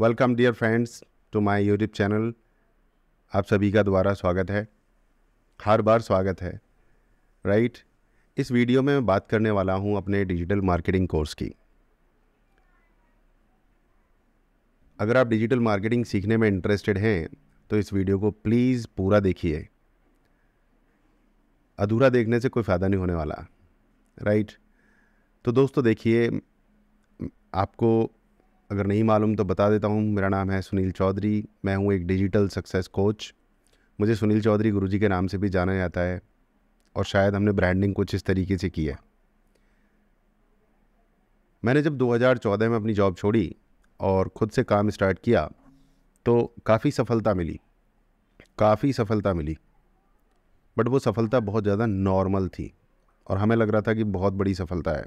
Welcome dear friends to my YouTube channel आप सभी का दोबारा स्वागत है हर बार स्वागत है राइट right? इस वीडियो में मैं बात करने वाला हूँ अपने डिजिटल मार्केटिंग कोर्स की अगर आप डिजिटल मार्केटिंग सीखने में इंटरेस्टेड हैं तो इस वीडियो को प्लीज़ पूरा देखिए अधूरा देखने से कोई फ़ायदा नहीं होने वाला राइट right? तो दोस्तों देखिए आपको अगर नहीं मालूम तो बता देता हूँ मेरा नाम है सुनील चौधरी मैं हूँ एक डिजिटल सक्सेस कोच मुझे सुनील चौधरी गुरु के नाम से भी जाना जाता है और शायद हमने ब्रांडिंग कुछ इस तरीके से की है मैंने जब 2014 में अपनी जॉब छोड़ी और ख़ुद से काम स्टार्ट किया तो काफ़ी सफलता मिली काफ़ी सफलता मिली बट वो सफलता बहुत ज़्यादा नॉर्मल थी और हमें लग रहा था कि बहुत बड़ी सफलता है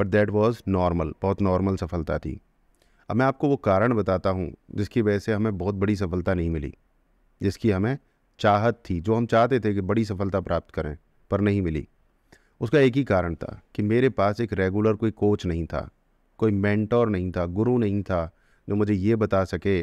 बट दैट वॉज़ नॉर्मल बहुत नॉर्मल सफलता थी अब मैं आपको वो कारण बताता हूँ जिसकी वजह से हमें बहुत बड़ी सफलता नहीं मिली जिसकी हमें चाहत थी जो हम चाहते थे कि बड़ी सफलता प्राप्त करें पर नहीं मिली उसका एक ही कारण था कि मेरे पास एक रेगुलर कोई कोच नहीं था कोई मेंटोर नहीं था गुरु नहीं था जो मुझे ये बता सके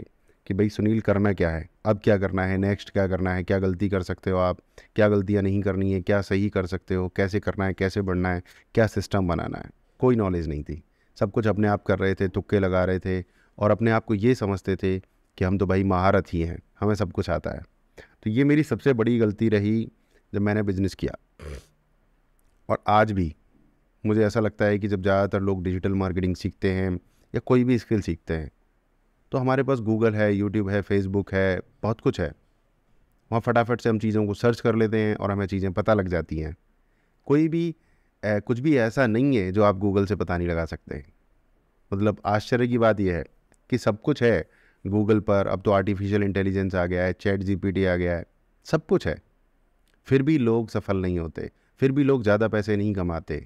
कि भाई सुनील करना क्या है अब क्या करना है नेक्स्ट क्या करना है क्या गलती कर सकते हो आप क्या गलतियाँ नहीं करनी है क्या सही कर सकते हो कैसे करना है कैसे बढ़ना है क्या सिस्टम बनाना है कोई नॉलेज नहीं थी सब कुछ अपने आप कर रहे थे तुक्के लगा रहे थे और अपने आप को ये समझते थे कि हम तो भाई महारत ही हैं हमें सब कुछ आता है तो ये मेरी सबसे बड़ी गलती रही जब मैंने बिज़नेस किया और आज भी मुझे ऐसा लगता है कि जब ज़्यादातर लोग डिजिटल मार्केटिंग सीखते हैं या कोई भी स्किल सीखते हैं तो हमारे पास गूगल है यूट्यूब है फेसबुक है बहुत कुछ है वहाँ फटाफट से हम चीज़ों को सर्च कर लेते हैं और हमें चीज़ें पता लग जाती हैं कोई भी कुछ भी ऐसा नहीं है जो आप गूगल से पता नहीं लगा सकते मतलब आश्चर्य की बात यह है कि सब कुछ है गूगल पर अब तो आर्टिफिशियल इंटेलिजेंस आ गया है चैट जीपीटी आ गया है सब कुछ है फिर भी लोग सफल नहीं होते फिर भी लोग ज़्यादा पैसे नहीं कमाते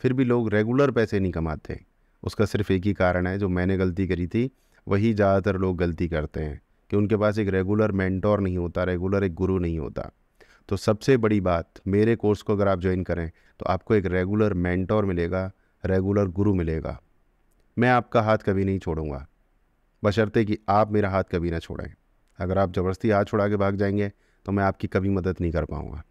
फिर भी लोग रेगुलर पैसे नहीं कमाते उसका सिर्फ एक ही कारण है जो मैंने गलती करी थी वही ज़्यादातर लोग गलती करते हैं कि उनके पास एक रेगुलर मेंटोर नहीं होता रेगुलर एक गुरु नहीं होता तो सबसे बड़ी बात मेरे कोर्स को अगर आप ज्वाइन करें तो आपको एक रेगुलर मैंटोर मिलेगा रेगुलर गुरु मिलेगा मैं आपका हाथ कभी नहीं छोड़ूंगा बशर्ते कि आप मेरा हाथ कभी ना छोड़ें अगर आप ज़बरदस्ती हाथ छोड़ा के भाग जाएंगे तो मैं आपकी कभी मदद नहीं कर पाऊँगा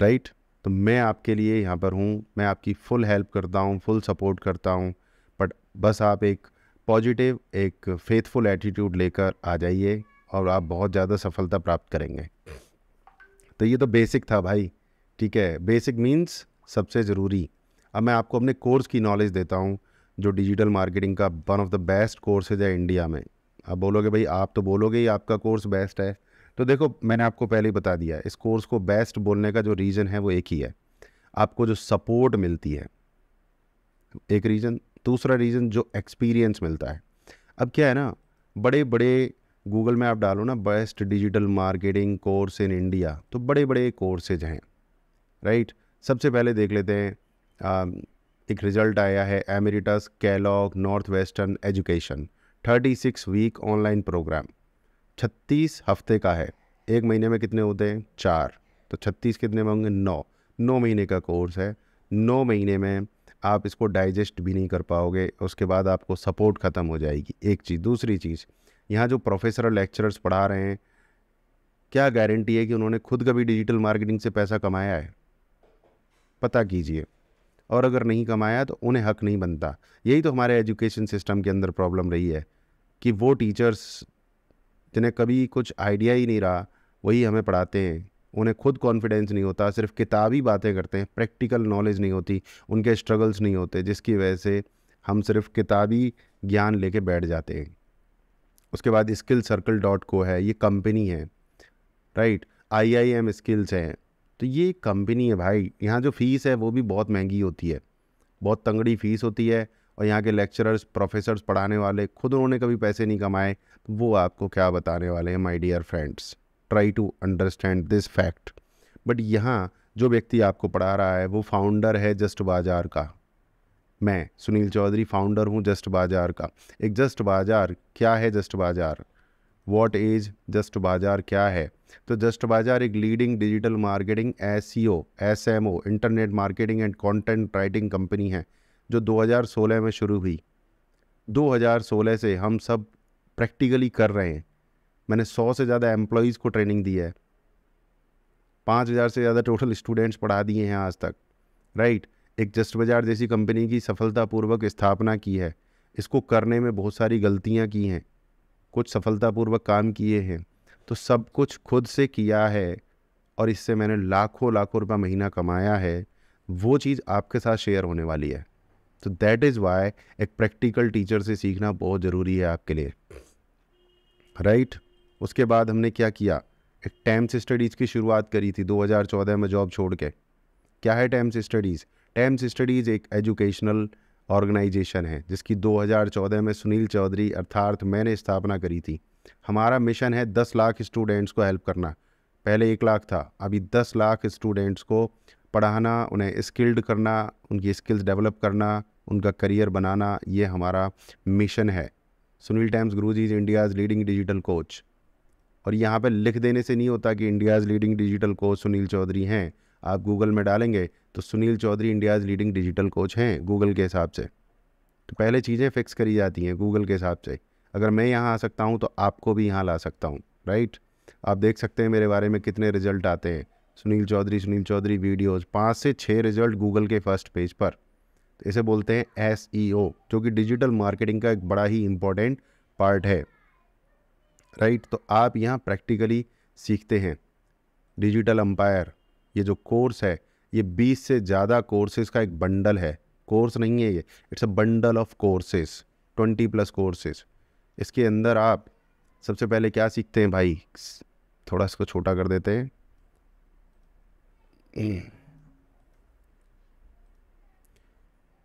राइट तो मैं आपके लिए यहाँ पर हूँ मैं आपकी फुल हेल्प करता हूँ फुल सपोर्ट करता हूँ बट बस आप एक पॉजिटिव एक फेथफुल एटीट्यूड लेकर आ जाइए और आप बहुत ज़्यादा सफलता प्राप्त करेंगे तो ये तो बेसिक था भाई ठीक है बेसिक मीन्स सबसे ज़रूरी अब मैं आपको अपने कोर्स की नॉलेज देता हूँ जो डिजिटल मार्केटिंग का one of the best courses है इंडिया में आप बोलोगे भाई आप तो बोलोगे ही आपका कोर्स बेस्ट है तो देखो मैंने आपको पहले ही बता दिया इस कोर्स को बेस्ट बोलने का जो रीज़न है वो एक ही है आपको जो सपोर्ट मिलती है एक रीज़न दूसरा रीज़न जो एक्सपीरियंस मिलता है अब क्या है ना बड़े बड़े गूगल में आप डालो ना best digital marketing course in India तो बड़े बड़े कोर्सेज हैं राइट सबसे पहले देख लेते हैं आ, एक रिज़ल्ट आया है Emeritus Kellogg Northwestern education thirty six week online programme छत्तीस हफ्ते का है एक महीने में कितने होते हैं चार तो छत्तीस कितने में होंगे नौ नौ महीने का कोर्स है नौ महीने में आप इसको डाइजेस्ट भी नहीं कर पाओगे उसके बाद आपको सपोर्ट ख़त्म हो जाएगी एक चीज़ दूसरी चीज़ यहाँ जो प्रोफेसर और लेक्चरर्स पढ़ा रहे हैं क्या गारंटी है कि उन्होंने खुद कभी डिजिटल मार्केटिंग से पैसा कमाया है पता कीजिए और अगर नहीं कमाया तो उन्हें हक नहीं बनता यही तो हमारे एजुकेशन सिस्टम के अंदर प्रॉब्लम रही है कि वो टीचर्स जिन्हें कभी कुछ आइडिया ही नहीं रहा वही हमें पढ़ाते हैं उन्हें खुद कॉन्फिडेंस नहीं होता सिर्फ किताबी बातें करते हैं प्रैक्टिकल नॉलेज नहीं होती उनके स्ट्रगल्स नहीं होते जिसकी वजह से हम सिर्फ किताबी ज्ञान लेके बैठ जाते हैं उसके बाद स्किल सर्कल डॉट को है ये कंपनी है right I I M skills हैं तो ये कंपनी है भाई यहाँ जो फ़ीस है वो भी बहुत महंगी होती है बहुत तंगड़ी फ़ीस होती है और यहाँ के लेक्चरर्स प्रोफेसर्स पढ़ाने वाले खुद उन्होंने कभी पैसे नहीं कमाए तो वो आपको क्या बताने वाले हैं my dear friends try to understand this fact but यहाँ जो व्यक्ति आपको पढ़ा रहा है वो फाउंडर है जस्ट बाजार का मैं सुनील चौधरी फाउंडर हूँ जस्ट बाजार का एक जस्ट बाजार क्या है जस्ट बाजार वॉट इज जस्ट बाजार क्या है तो जस्ट बाजार एक leading digital marketing S S M O internet marketing and content writing company है जो 2016 में शुरू हुई 2016 से हम सब प्रैक्टिकली कर रहे हैं मैंने 100 से ज़्यादा एम्प्लॉयज़ को ट्रेनिंग दी है 5000 से ज़्यादा टोटल स्टूडेंट्स पढ़ा दिए हैं आज तक राइट right? एक जस्ट बाजार जैसी कंपनी की सफलतापूर्वक स्थापना की है इसको करने में बहुत सारी गलतियाँ की हैं कुछ सफलतापूर्वक काम किए हैं तो सब कुछ खुद से किया है और इससे मैंने लाखों लाखों रुपया महीना कमाया है वो चीज़ आपके साथ शेयर होने वाली है तो दैट इज़ वाई एक प्रैक्टिकल टीचर से सीखना बहुत ज़रूरी है आपके लिए राइट right? उसके बाद हमने क्या किया एक टैम्स स्टडीज़ की शुरुआत करी थी 2014 में जॉब छोड़ के क्या है टैम्स स्टडीज़ टेम्स स्टडीज़ एक एजुकेशनल ऑर्गेनाइजेशन है जिसकी 2014 में सुनील चौधरी अर्थात मैंने स्थापना करी थी हमारा मिशन है 10 लाख स्टूडेंट्स को हेल्प करना पहले एक लाख था अभी 10 लाख स्टूडेंट्स को पढ़ाना उन्हें स्किल्ड करना उनकी स्किल्स डेवलप करना उनका करियर बनाना ये हमारा मिशन है Sunil Times guru ji is India's leading digital coach और यहाँ पर लिख देने से नहीं होता कि India's leading digital coach Sunil Chaudhary हैं आप गूगल में डालेंगे तो Sunil Chaudhary India's leading digital coach हैं गूगल के हिसाब से तो पहले चीज़ें फ़िक्स करी जाती हैं गूगल के हिसाब से अगर मैं यहाँ आ सकता हूँ तो आपको भी यहाँ ला सकता हूँ राइट आप देख सकते हैं मेरे बारे में कितने रिजल्ट आते हैं सुनील चौधरी सुनील चौधरी वीडियोज़ पाँच से छः रिजल्ट गूगल के फर्स्ट पेज पर तो इसे बोलते हैं एस e जो कि डिजिटल मार्केटिंग का एक बड़ा ही इम्पॉर्टेंट पार्ट है राइट तो आप यहाँ प्रैक्टिकली सीखते हैं डिजिटल अम्पायर ये जो कोर्स है ये 20 से ज़्यादा कोर्सेज का एक बंडल है कोर्स नहीं है ये it's a bundle of courses 20 plus courses इसके अंदर आप सबसे पहले क्या सीखते हैं भाई थोड़ा इसको छोटा कर देते हैं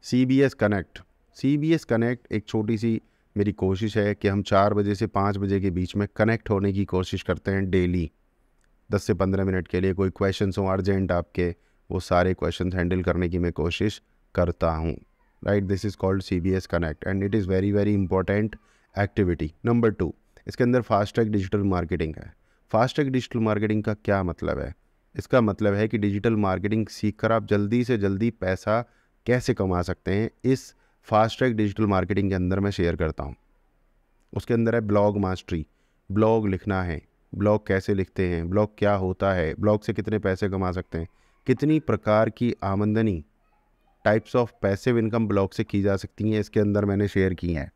C B S connect C B S connect एक छोटी सी मेरी कोशिश है कि हम चार बजे से पाँच बजे के बीच में कनेक्ट होने की कोशिश करते हैं डेली दस से पंद्रह मिनट के लिए कोई क्वेश्चन हों अर्जेंट आपके वो सारे क्वेश्चन हैंडल करने की मैं कोशिश करता हूँ right this is called C B S connect and it is very very important activity number two इसके अंदर फास्टैग डिजिटल मार्केटिंग है फास्टैग डिजिटल मार्केटिंग का क्या मतलब है इसका मतलब है कि डिजिटल मार्केटिंग सीखकर आप जल्दी से जल्दी पैसा कैसे कमा सकते हैं इस फास्टैग डिजिटल मार्केटिंग के अंदर मैं शेयर करता हूँ उसके अंदर है ब्लॉग मास्टरी ब्लॉग लिखना है ब्लॉग कैसे लिखते हैं ब्लॉग क्या होता है ब्लॉग से कितने पैसे कमा सकते हैं कितनी प्रकार की आमदनी types of passive income blog से की जा सकती हैं इसके अंदर मैंने शेयर की हैं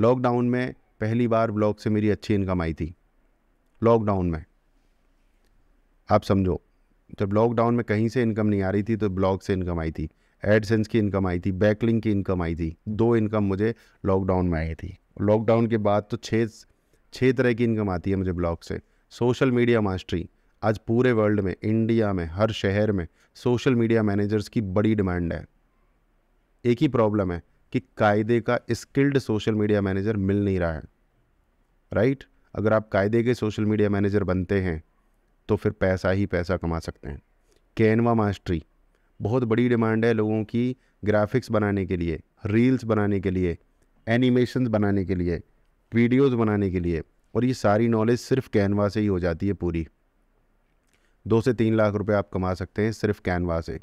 लॉकडाउन में पहली बार ब्लॉग से मेरी अच्छी इनकम आई थी लॉकडाउन में आप समझो जब लॉकडाउन में कहीं से इनकम नहीं आ रही थी तो ब्लॉग से इनकम आई थी एडसेंस की इनकम आई थी बैकलिंग की इनकम आई थी दो इनकम मुझे लॉकडाउन में आई थी लॉकडाउन के बाद तो छः छः तरह की इनकम आती है मुझे ब्लॉग से सोशल मीडिया मास्टरी आज पूरे वर्ल्ड में इंडिया में हर शहर में सोशल मीडिया मैनेजर्स की बड़ी डिमांड है एक ही प्रॉब्लम है कि कायदे का स्किल्ड सोशल मीडिया मैनेजर मिल नहीं रहा है राइट अगर आप कायदे के सोशल मीडिया मैनेजर बनते हैं तो फिर पैसा ही पैसा कमा सकते हैं कैनवा मास्टरी बहुत बड़ी डिमांड है लोगों की ग्राफिक्स बनाने के लिए रील्स बनाने के लिए एनिमेशन बनाने के लिए वीडियोस बनाने के लिए और ये सारी नॉलेज सिर्फ कैनवा से ही हो जाती है पूरी दो से तीन लाख रुपए आप कमा सकते हैं सिर्फ कैनवा से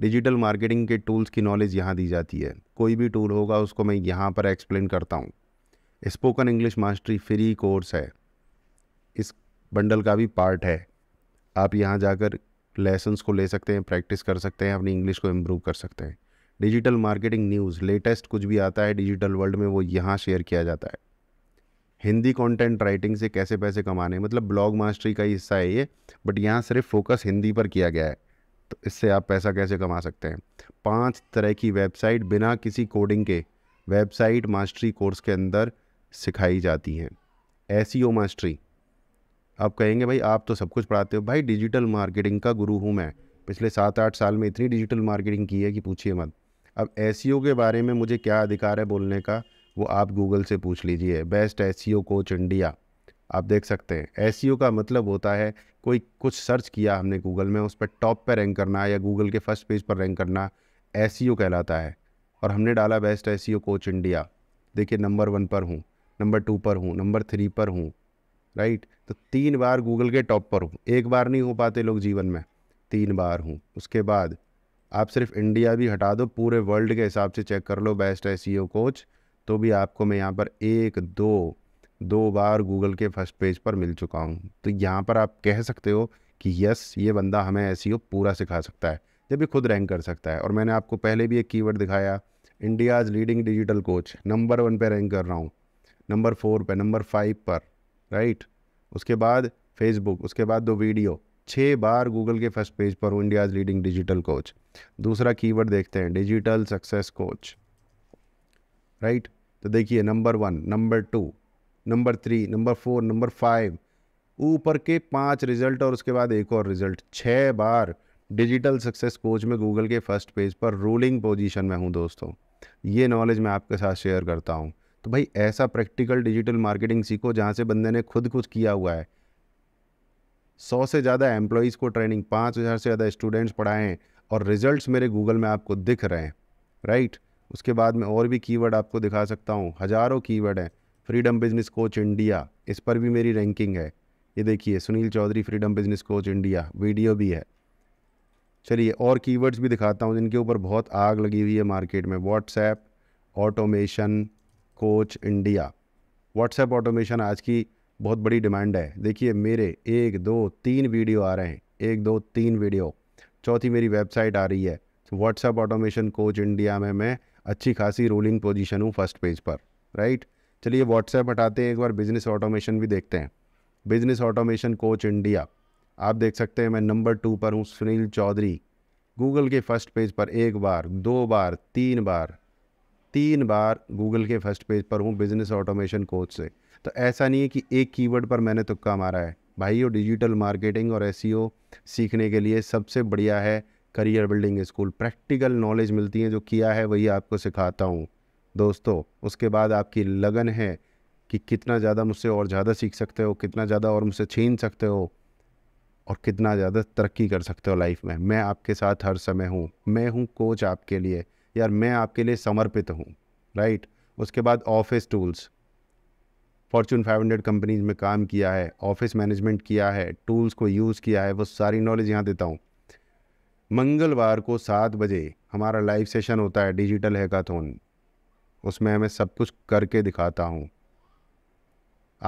डिजिटल मार्केटिंग के टूल्स की नॉलेज यहाँ दी जाती है कोई भी टूल होगा उसको मैं यहाँ पर एक्सप्लेन करता हूँ spoken English mastery free course है इस बंडल का भी पार्ट है आप यहाँ जाकर लेसन्स को ले सकते हैं प्रैक्टिस कर सकते हैं अपनी इंग्लिश को इम्प्रूव कर सकते हैं डिजिटल मार्केटिंग न्यूज़ लेटेस्ट कुछ भी आता है डिजिटल वर्ल्ड में वो यहाँ शेयर किया जाता है हिंदी कंटेंट राइटिंग से कैसे पैसे कमाने मतलब ब्लॉग मास्टरी का ही हिस्सा है ये बट यहाँ सिर्फ फोकस हिंदी पर किया गया है तो इससे आप पैसा कैसे कमा सकते हैं पांच तरह की वेबसाइट बिना किसी कोडिंग के वेबसाइट मास्टरी कोर्स के अंदर सिखाई जाती हैं एस मास्टरी e आप कहेंगे भाई आप तो सब कुछ पढ़ाते हो भाई डिजिटल मार्केटिंग का गुरु हूँ मैं पिछले सात आठ साल में इतनी डिजिटल मार्केटिंग की है कि पूछिए मत अब एस e के बारे में मुझे क्या अधिकार है बोलने का वो आप गूगल से पूछ लीजिए best S E O coach India आप देख सकते हैं एस e का मतलब होता है कोई कुछ सर्च किया हमने गूगल में उस पर टॉप पर रैंक करना या गूगल के फर्स्ट पेज पर रैंक करना एस e कहलाता है और हमने डाला बेस्ट एस कोच इंडिया देखिए नंबर वन पर हूँ नंबर टू पर हूँ नंबर थ्री पर हूँ राइट तो तीन बार गूगल के टॉप पर हूँ एक बार नहीं हो पाते लोग जीवन में तीन बार हूँ उसके बाद आप सिर्फ इंडिया भी हटा दो पूरे वर्ल्ड के हिसाब से चेक कर लो बेस्ट एस कोच तो भी आपको मैं यहाँ पर एक दो दो बार गूगल के फर्स्ट पेज पर मिल चुका हूँ तो यहाँ पर आप कह सकते हो कि यस ये बंदा हमें एस e पूरा सिखा सकता है जब भी खुद रैंक कर सकता है और मैंने आपको पहले भी एक कीवर्ड दिखाया India's leading digital coach number one पे रैंक कर रहा हूँ नंबर फोर पे नंबर फाइव पर राइट उसके बाद फेसबुक उसके बाद दो वीडियो छः बार गूगल के फर्स्ट पेज पर हूँ इंडियाज़ लीडिंग डिजिटल कोच दूसरा कीवर्ड देखते हैं डिजिटल सक्सेस कोच राइट तो देखिए number one number two number three number four number five ऊपर के पांच रिजल्ट और उसके बाद एक और रिजल्ट छः बार डिजिटल सक्सेस कोच में गूगल के फर्स्ट पेज पर रूलिंग पोजीशन में हूँ दोस्तों ये नॉलेज मैं आपके साथ शेयर करता हूँ तो भाई ऐसा प्रैक्टिकल डिजिटल मार्केटिंग सीखो जहाँ से बंदे ने खुद कुछ किया हुआ है सौ से ज़्यादा एम्प्लॉयज़ को ट्रेनिंग पाँच हज़ार से ज़्यादा स्टूडेंट्स पढ़ाएँ और रिजल्ट्स मेरे गूगल में आपको दिख रहे हैं राइट right? उसके बाद में और भी कीवर्ड आपको दिखा सकता हूँ हज़ारों कीवर्ड हैं फ्रीडम बिजनेस कोच इंडिया इस पर भी मेरी रैंकिंग है ये देखिए Sunil Chaudhary freedom business coach India video भी है चलिए और कीवर्ड्स भी दिखाता हूँ जिनके ऊपर बहुत आग लगी हुई है मार्केट में WhatsApp automation coach India WhatsApp automation आज की बहुत बड़ी डिमांड है देखिए मेरे एक दो तीन वीडियो आ रहे हैं एक दो तीन वीडियो चौथी मेरी वेबसाइट आ रही है व्हाट्सएप ऑटोमेशन कोच इंडिया में मैं अच्छी खासी रूलिंग पोजीशन हूँ फर्स्ट पेज पर राइट चलिए व्हाट्सएप हटाते हैं एक बार बिजनेस ऑटोमेशन भी देखते हैं बिजनेस ऑटोमेशन कोच इंडिया आप देख सकते हैं मैं नंबर टू पर हूँ सुनील चौधरी गूगल के फर्स्ट पेज पर एक बार दो बार तीन बार तीन बार गूगल के फर्स्ट पेज पर हूँ बिजनेस ऑटोमेशन कोच से तो ऐसा नहीं है कि एक कीवर्ड पर मैंने तुक्का मारा है भाई भाइयों डिजिटल मार्केटिंग और एस e सीखने के लिए सबसे बढ़िया है career building school practical knowledge मिलती है जो किया है वही आपको सिखाता हूँ दोस्तों उसके बाद आपकी लगन है कि कितना ज़्यादा मुझसे और ज़्यादा सीख सकते हो कितना ज़्यादा और मुझसे छीन सकते हो और कितना ज़्यादा तरक्की कर सकते हो लाइफ में मैं आपके साथ हर समय हूँ मैं हूँ कोच आपके लिए यार मैं आपके लिए समर्पित हूँ राइट उसके बाद ऑफिस टूल्स फॉर्चून 500 कंपनीज में काम किया है ऑफिस मैनेजमेंट किया है टूल्स को यूज़ किया है वो सारी नॉलेज यहाँ देता हूँ मंगलवार को सात बजे हमारा लाइव सेशन होता है डिजिटल हैकाथोन उसमें मैं सब कुछ करके दिखाता हूँ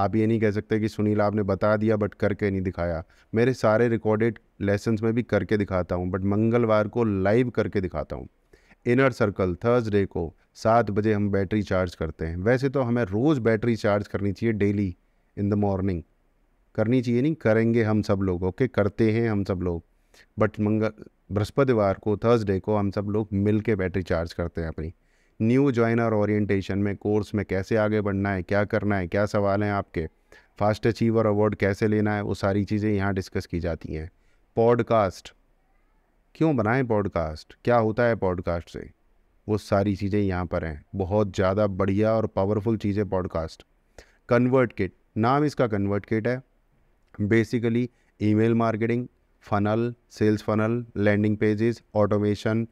आप ये नहीं कह सकते कि सुनील आपने बता दिया बट करके नहीं दिखाया मेरे सारे रिकॉर्डेड लेसन्स में भी करके दिखाता हूँ बट मंगलवार को लाइव करके दिखाता हूँ इनर सर्कल थर्सडे को सात बजे हम बैटरी चार्ज करते हैं वैसे तो हमें रोज़ बैटरी चार्ज करनी चाहिए डेली इन द मॉर्निंग करनी चाहिए नहीं करेंगे हम सब लोग ओके okay? करते हैं हम सब लोग बट मंगल बृहस्पतिवार को थर्सडे को हम सब लोग मिल के बैटरी चार्ज करते हैं अपनी न्यू ज्वाइनर ओरिएंटेशन में कोर्स में कैसे आगे बढ़ना है क्या करना है क्या सवाल हैं आपके फास्ट अचीवर अवार्ड कैसे लेना है वो सारी चीज़ें यहाँ डिस्कस की जाती हैं पॉडकास्ट क्यों बनाएं पॉडकास्ट क्या होता है पॉडकास्ट से वो सारी चीज़ें यहाँ पर हैं बहुत ज़्यादा बढ़िया और पावरफुल चीज़ें पॉडकास्ट कन्वर्ट किट नाम इसका कन्वर्ट किट है basically email marketing funnel sales funnel landing pages automation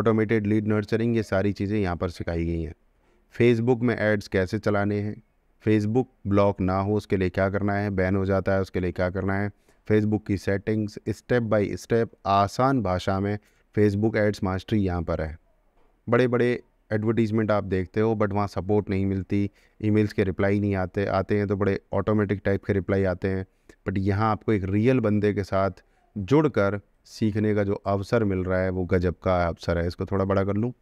automated lead nurturing ये सारी चीज़ें यहाँ पर सिखाई गई हैं फेसबुक में एड्स कैसे चलाने हैं फेसबुक ब्लॉक ना हो उसके लिए क्या करना है बैन हो जाता है उसके लिए क्या करना है फेसबुक की सेटिंग्स स्टेप बाय स्टेप आसान भाषा में फेसबुक एड्स मास्टरी यहाँ पर है बड़े बड़े एडवर्टीज़मेंट आप देखते हो बट वहाँ सपोर्ट नहीं मिलती ईमेल्स के रिप्लाई नहीं आते आते हैं तो बड़े ऑटोमेटिक टाइप के रिप्लाई आते हैं बट यहाँ आपको एक रियल बंदे के साथ जुड़कर सीखने का जो अवसर मिल रहा है वो गजब का अवसर है इसको थोड़ा बड़ा कर लूँ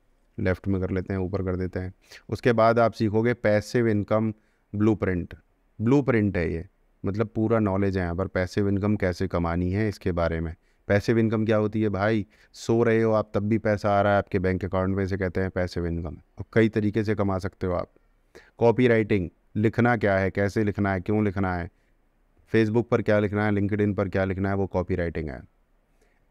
लेफ़्ट में कर लेते हैं ऊपर कर देते हैं उसके बाद आप सीखोगे पैसिव इनकम ब्लू प्रिंट है ये मतलब पूरा नॉलेज है यहाँ पर पैसिव इनकम कैसे कमानी है इसके बारे में पैसिव इनकम क्या होती है भाई सो रहे हो आप तब भी पैसा आ रहा है आपके बैंक अकाउंट में से कहते हैं पैसिव इनकम और कई तरीके से कमा सकते हो आप कॉपी राइटिंग लिखना क्या है कैसे लिखना है क्यों लिखना है फेसबुक पर क्या लिखना है लिंकड पर क्या लिखना है वो कॉपी राइटिंग है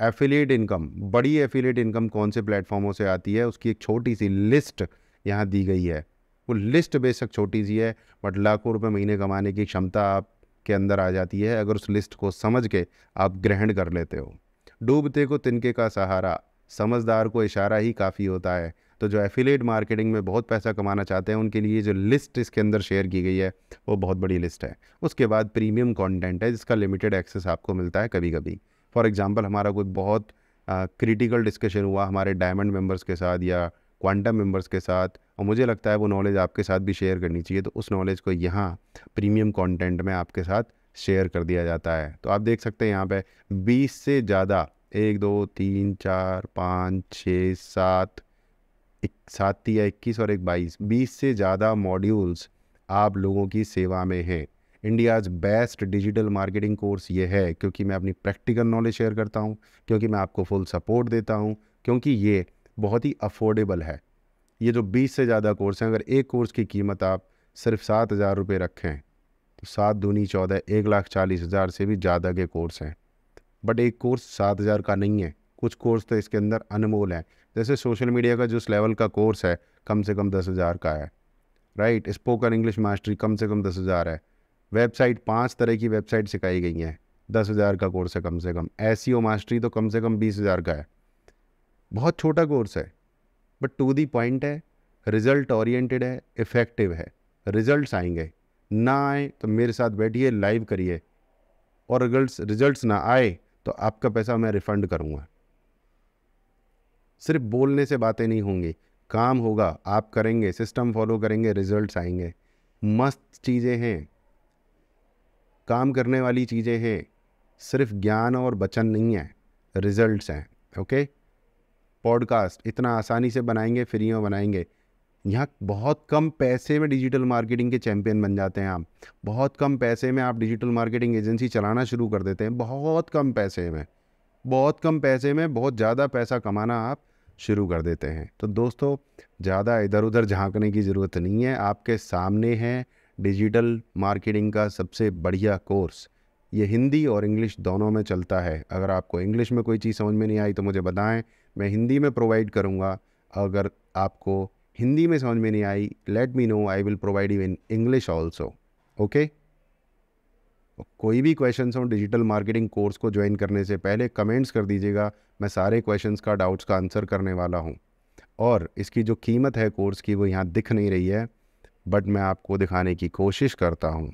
एफिलिएट इनकम बड़ी एफिलिएट इनकम कौन से प्लेटफॉर्मों से आती है उसकी एक छोटी सी लिस्ट यहाँ दी गई है वो लिस्ट बेशक छोटी सी है बट लाखों रुपए महीने कमाने की क्षमता आप के अंदर आ जाती है अगर उस लिस्ट को समझ के आप ग्रहण कर लेते हो डूबते को तिनके का सहारा समझदार को इशारा ही काफ़ी होता है तो जो एफिलेट मार्केटिंग में बहुत पैसा कमाना चाहते हैं उनके लिए जो लिस्ट इसके अंदर शेयर की गई है वो बहुत बड़ी लिस्ट है उसके बाद प्रीमियम कॉन्टेंट है जिसका लिमिटेड एक्सेस आपको मिलता है कभी कभी फॉर एग्ज़ाम्पल हमारा कोई बहुत क्रिटिकल डिस्कशन हुआ हमारे डायमंड मेम्बर्स के साथ या क्वांटम मेम्बर्स के साथ और मुझे लगता है वो नॉलेज आपके साथ भी शेयर करनी चाहिए तो उस नॉलेज को यहाँ प्रीमियम कंटेंट में आपके साथ शेयर कर दिया जाता है तो आप देख सकते हैं यहाँ पे 20 से ज़्यादा एक दो तीन चार पाँच छः सात एक सात या इक्कीस और एक बाईस बीस से ज़्यादा मॉड्यूल्स आप लोगों की सेवा में हैं India's best digital marketing course ये है क्योंकि मैं अपनी प्रैक्टिकल नॉलेज शेयर करता हूँ क्योंकि मैं आपको फुल सपोर्ट देता हूँ क्योंकि ये बहुत ही अफोर्डेबल है ये जो बीस से ज़्यादा कोर्स हैं अगर एक कोर्स की कीमत आप सिर्फ सात हज़ार रुपये रखें तो सात दूनी चौदह एक लाख चालीस हज़ार से भी ज़्यादा के कोर्स हैं बट एक कोर्स सात हज़ार का नहीं है कुछ कोर्स तो इसके अंदर अनमोल हैं जैसे सोशल मीडिया का जिस लेवल का कोर्स है कम से कम दस हज़ार का है राइट स्पोकन इंग्लिश मास्टरी कम से कम दस हज़ार है वेबसाइट पाँच तरह की वेबसाइट सिखाई गई हैं दस हज़ार का कोर्स है कम से कम एस e मास्टरी तो कम से कम बीस हज़ार का है बहुत छोटा कोर्स है बट टू दी पॉइंट है रिजल्ट ओरिएंटेड है इफ़ेक्टिव है रिजल्ट्स आएंगे ना आए तो मेरे साथ बैठिए लाइव करिए और रिजल्ट ना आए तो आपका पैसा मैं रिफ़ंड करूँगा सिर्फ बोलने से बातें नहीं होंगी काम होगा आप करेंगे सिस्टम फॉलो करेंगे रिजल्ट्स आएंगे मस्त चीज़ें हैं काम करने वाली चीज़ें हैं सिर्फ ज्ञान और बचन नहीं है रिजल्ट्स हैं ओके पॉडकास्ट इतना आसानी से बनाएंगे फ्री में बनाएंगे यहाँ बहुत कम पैसे में डिजिटल मार्केटिंग के चैम्पियन बन जाते हैं आप बहुत कम पैसे में आप डिजिटल मार्केटिंग एजेंसी चलाना शुरू कर देते हैं बहुत कम पैसे में बहुत कम पैसे में बहुत ज़्यादा पैसा कमाना आप शुरू कर देते हैं तो दोस्तों ज़्यादा इधर उधर झांकने की ज़रूरत नहीं है आपके सामने है डिजिटल मार्केटिंग का सबसे बढ़िया कोर्स ये हिंदी और इंग्लिश दोनों में चलता है अगर आपको इंग्लिश में कोई चीज़ समझ में नहीं आई तो मुझे बताएं मैं हिंदी में प्रोवाइड करूँगा अगर आपको हिंदी में समझ में नहीं आई let me know I will provide you in English also okay कोई भी क्वेश्चन हो डिजिटल मार्केटिंग कोर्स को ज्वाइन करने से पहले कमेंट्स कर दीजिएगा मैं सारे क्वेश्चंस का डाउट्स का आंसर करने वाला हूँ और इसकी जो कीमत है कोर्स की वो यहाँ दिख नहीं रही है बट मैं आपको दिखाने की कोशिश करता हूँ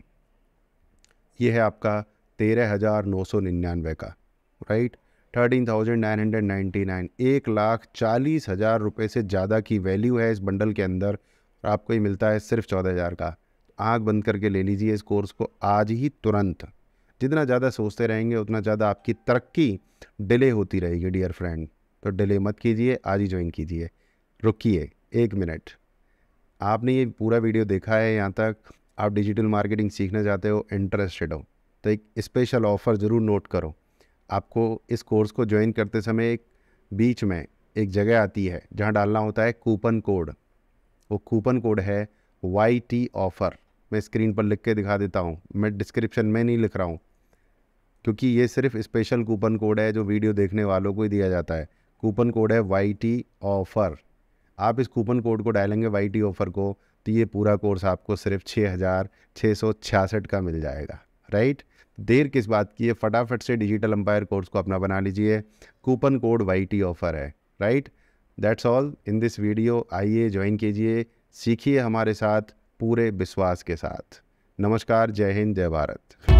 ये है आपका तेरह हज़ार नौ सौ निन्यानवे का right thirteen thousand nine hundred ninety nine एक लाख चालीस हज़ार रुपये से ज़्यादा की वैल्यू है इस बंडल के अंदर और आपको ही मिलता है सिर्फ चौदह हज़ार का आग बंद करके ले लीजिए इस कोर्स को आज ही तुरंत जितना ज़्यादा सोचते रहेंगे उतना ज़्यादा आपकी तरक्की डिले होती रहेगी डियर फ्रेंड तो डिले मत कीजिए आज ही ज्वाइन कीजिए रुकिए एक मिनट आपने ये पूरा वीडियो देखा है यहाँ तक आप डिजिटल मार्केटिंग सीखना चाहते हो इंटरेस्टेड हो तो एक स्पेशल ऑफ़र ज़रूर नोट करो आपको इस कोर्स को ज्वाइन करते समय एक बीच में एक जगह आती है जहाँ डालना होता है कूपन कोड वो कूपन कोड है वाई टी ऑफ़र मैं स्क्रीन पर लिख के दिखा देता हूँ मैं डिस्क्रिप्शन में नहीं लिख रहा हूँ क्योंकि ये सिर्फ स्पेशल कूपन कोड है जो वीडियो देखने वालों को ही दिया जाता है कूपन कोड है वाई टी ऑफ़र आप इस कूपन कोड को डालेंगे वाई टी ऑफ़र को तो ये पूरा कोर्स आपको सिर्फ छः हज़ार छः सौ छियासठ का मिल जाएगा राइट देर किस बात की है फटाफट से डिजिटल अम्पायर कोर्स को अपना बना लीजिए coupon code Y T offer है right that's all in this video आइए ज्वाइन कीजिए सीखिए हमारे साथ पूरे विश्वास के साथ नमस्कार जय हिंद जय भारत